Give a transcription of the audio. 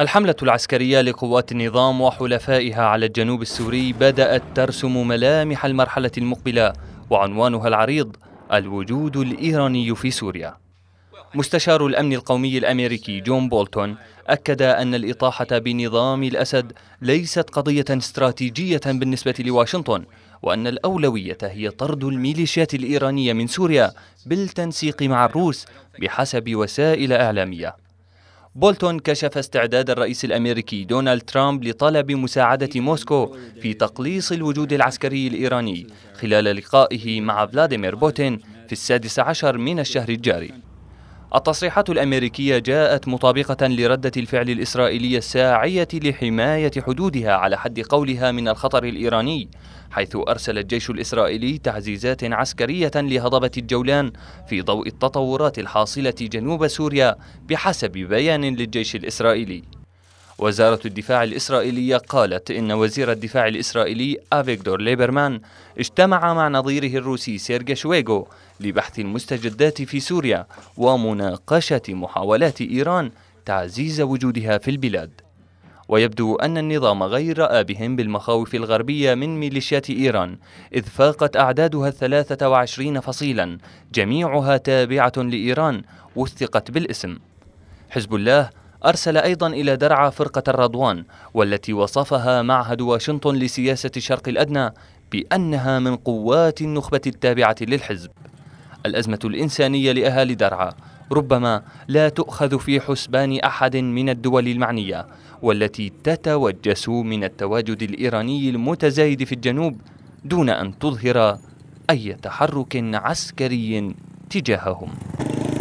الحملة العسكرية لقوات النظام وحلفائها على الجنوب السوري بدأت ترسم ملامح المرحلة المقبلة وعنوانها العريض الوجود الإيراني في سوريا مستشار الأمن القومي الأمريكي جون بولتون أكد أن الإطاحة بنظام الأسد ليست قضية استراتيجية بالنسبة لواشنطن وأن الأولوية هي طرد الميليشيات الإيرانية من سوريا بالتنسيق مع الروس بحسب وسائل إعلامية بولتون كشف استعداد الرئيس الأمريكي دونالد ترامب لطلب مساعدة موسكو في تقليص الوجود العسكري الإيراني خلال لقائه مع فلاديمير بوتين في السادس عشر من الشهر الجاري التصريحات الأمريكية جاءت مطابقة لردة الفعل الإسرائيلية الساعية لحماية حدودها على حد قولها من الخطر الإيراني حيث أرسل الجيش الإسرائيلي تعزيزات عسكرية لهضبة الجولان في ضوء التطورات الحاصلة جنوب سوريا بحسب بيان للجيش الإسرائيلي وزارة الدفاع الإسرائيلية قالت إن وزير الدفاع الإسرائيلي أفيكدور ليبرمان اجتمع مع نظيره الروسي سيرجي شويغو لبحث المستجدات في سوريا ومناقشة محاولات إيران تعزيز وجودها في البلاد ويبدو أن النظام غير آبهم بالمخاوف الغربية من ميليشيات إيران إذ فاقت أعدادها الثلاثة وعشرين فصيلا جميعها تابعة لإيران وثقت بالاسم حزب الله أرسل أيضا إلى درعا فرقة الرضوان والتي وصفها معهد واشنطن لسياسة الشرق الأدنى بأنها من قوات النخبة التابعة للحزب الأزمة الإنسانية لأهالي درعا ربما لا تؤخذ في حسبان أحد من الدول المعنية والتي تتوجس من التواجد الإيراني المتزايد في الجنوب دون أن تظهر أي تحرك عسكري تجاههم